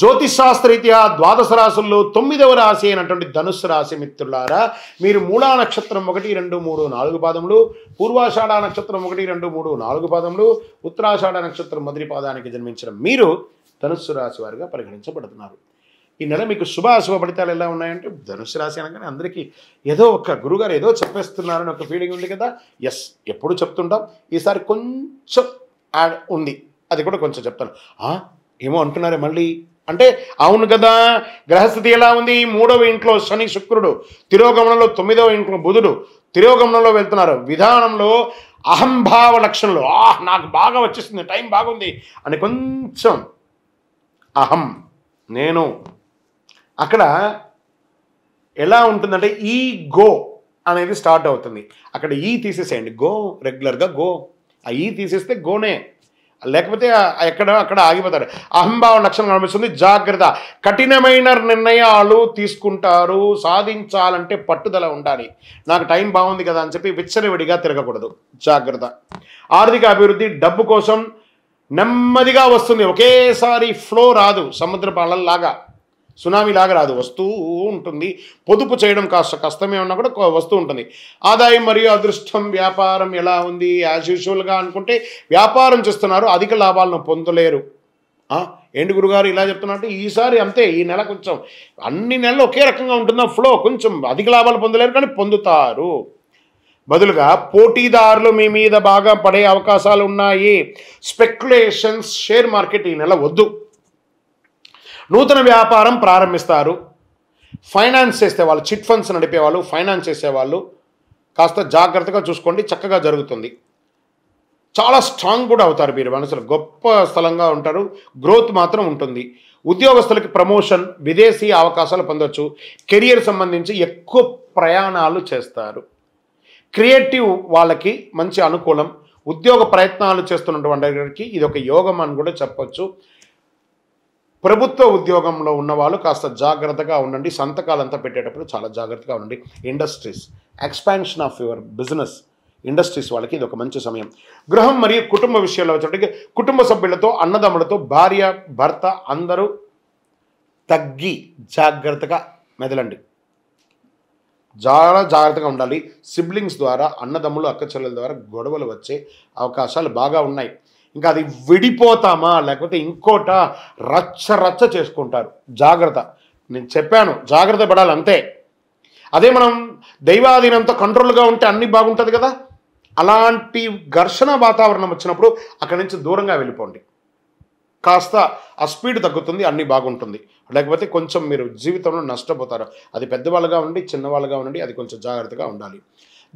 జ్యోతిషాస్త్రరీత్యా ద్వాదశ రాశుల్లో తొమ్మిదవ రాశి అయినటువంటి ధనుస్సు రాశి మిత్రులారా మీరు మూలా నక్షత్రం ఒకటి రెండు మూడు నాలుగు పాదములు పూర్వాషాఢ నక్షత్రం ఒకటి రెండు మూడు నాలుగు పాదములు ఉత్తరాషాఢ నక్షత్రం మొదటి పాదానికి జన్మించిన మీరు ధనుస్సు రాశి వారిగా పరిగణించబడుతున్నారు ఈ నెల మీకు శుభ అశుభ ఫలితాలు ఎలా ఉన్నాయంటే ధనుసు రాశి అనగానే అందరికీ ఏదో ఒక గురుగారు ఏదో చెప్పేస్తున్నారని ఒక ఫీలింగ్ ఉంది కదా ఎస్ ఎప్పుడు చెప్తుంటాం ఈసారి కొంచెం యాడ్ ఉంది అది కూడా కొంచెం చెప్తాను ఏమో అంటున్నారే మళ్ళీ అంటే అవును కదా గ్రహస్థితి ఎలా ఉంది మూడవ ఇంట్లో శని శుక్రుడు తిరోగమనంలో తొమ్మిదవ ఇంట్లో బుధుడు తిరోగమనంలో వెళ్తున్నారు విధానంలో అహంభావ లక్షణంలో ఆహ్ నాకు బాగా వచ్చేస్తుంది టైం బాగుంది అని కొంచెం అహం నేను అక్కడ ఎలా ఉంటుందంటే ఈ గో అనేది స్టార్ట్ అవుతుంది అక్కడ ఈ తీసేసేయండి గో రెగ్యులర్గా గో ఆ ఈ తీసేస్తే గోనే లేకపోతే ఎక్కడ అక్కడ ఆగిపోతారు అహంభావ లక్షణం కనిపిస్తుంది జాగ్రత్త కఠినమైన నిర్ణయాలు తీసుకుంటారు సాధించాలంటే పట్టుదల ఉండాలి నాకు టైం బాగుంది కదా అని చెప్పి విచ్చరవిడిగా తిరగకూడదు జాగ్రత్త ఆర్థిక అభివృద్ధి డబ్బు కోసం నెమ్మదిగా వస్తుంది ఒకేసారి ఫ్లో రాదు సముద్ర బాలల్లాగా సునామీ లాగా రాదు వస్తూ ఉంటుంది పొదుపు చేయడం కాస్త కష్టమే ఉన్నా కూడా వస్తూ ఉంటుంది ఆదాయం మరియు అదృష్టం వ్యాపారం ఎలా ఉంది యాజ్ యూజువల్గా అనుకుంటే వ్యాపారం చేస్తున్నారు అధిక లాభాలను పొందలేరు ఏంటి గురుగారు ఇలా చెప్తున్నట్టు ఈసారి అంతే ఈ నెల కొంచెం అన్ని నెలలు ఒకే రకంగా ఉంటుందా ఫ్లో కొంచెం అధిక లాభాలు పొందలేరు కానీ పొందుతారు బదులుగా పోటీదారులు మీ మీద బాగా పడే అవకాశాలు ఉన్నాయి స్పెక్యులేషన్స్ షేర్ మార్కెట్ ఈ నెల వద్దు నూతన వ్యాపారం ప్రారంభిస్తారు ఫైనాన్స్ చేస్తే వాళ్ళు చిట్ ఫండ్స్ నడిపేవాళ్ళు ఫైనాన్స్ చేసేవాళ్ళు కాస్త జాగ్రత్తగా చూసుకోండి చక్కగా జరుగుతుంది చాలా స్ట్రాంగ్ కూడా అవుతారు మీరు మనసులు గొప్ప స్థలంగా ఉంటారు గ్రోత్ మాత్రం ఉంటుంది ఉద్యోగస్తులకి ప్రమోషన్ విదేశీ అవకాశాలు పొందొచ్చు కెరియర్ సంబంధించి ఎక్కువ ప్రయాణాలు చేస్తారు క్రియేటివ్ వాళ్ళకి మంచి అనుకూలం ఉద్యోగ ప్రయత్నాలు చేస్తున్నటువంటి ఇది ఒక యోగం అని కూడా చెప్పొచ్చు ప్రభుత్వ ఉద్యోగంలో ఉన్నవాళ్ళు కాస్త జాగ్రత్తగా ఉండండి సంతకాలంతా పెట్టేటప్పుడు చాలా జాగ్రత్తగా ఉండండి industries expansion of your business industries వాళ్ళకి ఇది ఒక మంచి సమయం గృహం మరియు కుటుంబ విషయాల్లో వచ్చేటప్పటికి కుటుంబ సభ్యులతో అన్నదమ్ములతో భార్య భర్త అందరూ తగ్గి జాగ్రత్తగా మెదలండి చాలా జాగ్రత్తగా ఉండాలి సిబ్లింగ్స్ ద్వారా అన్నదమ్ములు అక్కచెల్లెల ద్వారా గొడవలు వచ్చే అవకాశాలు బాగా ఉన్నాయి ఇంకా అది విడిపోతామా లేకపోతే ఇంకోట రచ్చ రచ్చ చేసుకుంటారు జాగ్రత్త నేను చెప్పాను జాగ్రత్త పడాలి అంతే అదే మనం దైవాధీనంతో కంట్రోల్గా ఉంటే అన్నీ బాగుంటుంది కదా అలాంటి ఘర్షణ వాతావరణం వచ్చినప్పుడు అక్కడి నుంచి దూరంగా వెళ్ళిపోండి కాస్త ఆ స్పీడ్ తగ్గుతుంది అన్నీ బాగుంటుంది లేకపోతే కొంచెం మీరు జీవితంలో నష్టపోతారు అది పెద్దవాళ్ళుగా ఉండి చిన్నవాళ్ళుగా ఉండి అది కొంచెం జాగ్రత్తగా ఉండాలి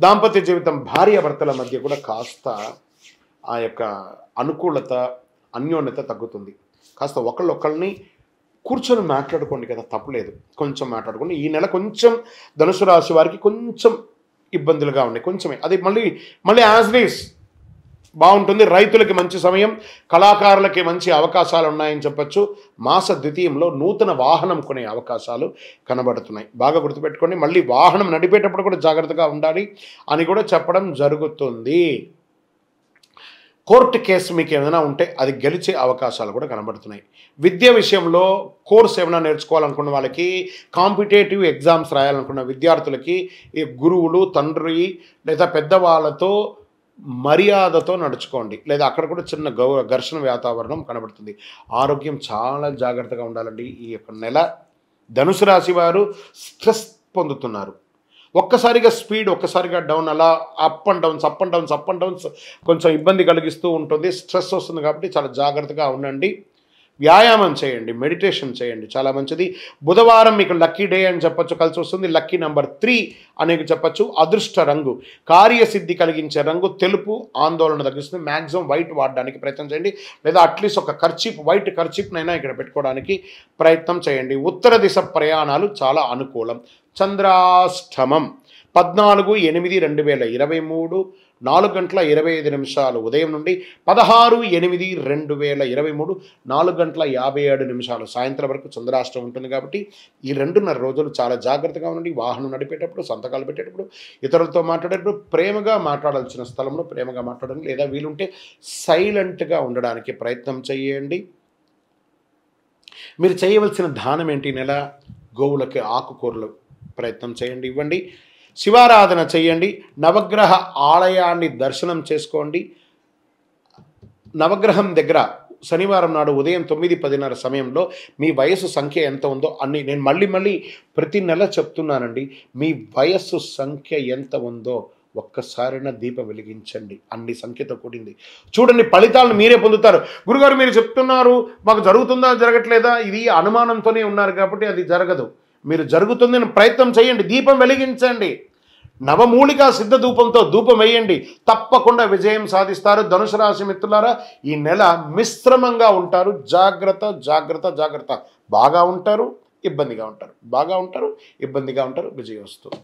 దాంపత్య జీవితం భర్తల మధ్య కూడా కాస్త ఆ యొక్క అనుకూలత అన్యోన్యత తగ్గుతుంది కాస్త ఒకళ్ళు ఒకళ్ళని కూర్చొని మాట్లాడుకోండి కదా తప్పలేదు కొంచెం మాట్లాడుకోండి ఈ నెల కొంచెం ధనుసు రాశి వారికి కొంచెం ఇబ్బందులుగా ఉన్నాయి కొంచెమే అది మళ్ళీ మళ్ళీ యాజ్ డీస్ బాగుంటుంది రైతులకి మంచి సమయం కళాకారులకి మంచి అవకాశాలు ఉన్నాయని చెప్పచ్చు మాస ద్వితీయంలో నూతన వాహనం కొనే అవకాశాలు కనబడుతున్నాయి బాగా గుర్తుపెట్టుకోండి మళ్ళీ వాహనం నడిపేటప్పుడు కూడా జాగ్రత్తగా ఉండాలి అని కూడా చెప్పడం జరుగుతుంది కోర్టు కేసు మీకు ఏమైనా ఉంటే అది గెలిచే అవకాశాలు కూడా కనబడుతున్నాయి విద్య విషయంలో కోర్స్ ఏమైనా నేర్చుకోవాలనుకున్న వాళ్ళకి కాంపిటేటివ్ ఎగ్జామ్స్ రాయాలనుకున్న విద్యార్థులకి ఈ గురువులు తండ్రి లేదా పెద్దవాళ్ళతో మర్యాదతో నడుచుకోండి లేదా అక్కడ కూడా చిన్న గౌ ఘర్షణ వాతావరణం కనబడుతుంది ఆరోగ్యం చాలా జాగ్రత్తగా ఉండాలండి ఈ యొక్క నెల ధనుసు రాశి వారు స్ట్రెస్ పొందుతున్నారు ఒక్కసారిగా స్పీడ్ ఒక్కసారిగా డౌన్ అలా up and downs up and downs up and downs కొంచెం ఇబ్బంది కలిగిస్తూ ఉంటుంది స్ట్రెస్ వస్తుంది కాబట్టి చాలా జాగ్రత్తగా ఉండండి వ్యాయామం చేయండి మెడిటేషన్ చేయండి చాలా మంచిది బుధవారం మీకు లక్కీ డే అని చెప్పచ్చు కలిసి వస్తుంది లక్కీ నెంబర్ త్రీ అనేది చెప్పచ్చు అదృష్ట రంగు కార్యసిద్ధి కలిగించే రంగు తెలుపు ఆందోళన తగ్గిస్తుంది మ్యాక్సిమం వైట్ వాడడానికి ప్రయత్నం చేయండి లేదా అట్లీస్ట్ ఒక ఖర్చీప్ వైట్ ఖర్చీప్నైనా ఇక్కడ పెట్టుకోవడానికి ప్రయత్నం చేయండి ఉత్తర దిశ ప్రయాణాలు చాలా అనుకూలం చంద్రాష్టమం పద్నాలుగు ఎనిమిది రెండు వేల ఇరవై మూడు నాలుగు గంటల ఇరవై ఐదు నిమిషాలు ఉదయం నుండి పదహారు ఎనిమిది రెండు వేల ఇరవై మూడు నాలుగు గంటల యాభై ఏడు నిమిషాలు సాయంత్రం వరకు చంద్రాష్టం ఉంటుంది కాబట్టి ఈ రెండున్నర రోజులు చాలా జాగ్రత్తగా ఉండండి వాహనం నడిపేటప్పుడు సంతకాలు పెట్టేటప్పుడు ఇతరులతో మాట్లాడేటప్పుడు ప్రేమగా మాట్లాడాల్సిన స్థలంలో ప్రేమగా మాట్లాడండి లేదా వీలుంటే సైలెంట్గా ఉండడానికి ప్రయత్నం చేయండి మీరు చేయవలసిన దానం ఏంటి నెల గోవులకి ఆకుకూరలు ప్రయత్నం చేయండి ఇవ్వండి శివారాధన చేయండి నవగ్రహ ఆలయాన్ని దర్శనం చేసుకోండి నవగ్రహం దగ్గర శనివారం నాడు ఉదయం తొమ్మిది పదిన్నర సమయంలో మీ వయస్సు సంఖ్య ఎంత ఉందో అన్ని నేను మళ్ళీ మళ్ళీ ప్రతి నెల చెప్తున్నానండి మీ వయస్సు సంఖ్య ఎంత ఉందో ఒక్కసారైనా దీపం వెలిగించండి అన్ని సంఖ్యతో కూడింది చూడండి ఫలితాలను మీరే పొందుతారు గురుగారు మీరు చెప్తున్నారు మాకు జరుగుతుందా జరగట్లేదా ఇది అనుమానంతోనే ఉన్నారు కాబట్టి అది జరగదు మీరు జరుగుతుందని ప్రయత్నం చేయండి దీపం వెలిగించండి నవమూలికా సిద్ధ ధూపంతో ధూపం వేయండి తప్పకుండా విజయం సాధిస్తారు ధనుసు రాశి మిత్రులారా ఈ నెల మిశ్రమంగా ఉంటారు జాగ్రత్త జాగ్రత్త జాగ్రత్త బాగా ఉంటారు ఇబ్బందిగా ఉంటారు బాగా ఉంటారు ఇబ్బందిగా ఉంటారు విజయం వస్తుంది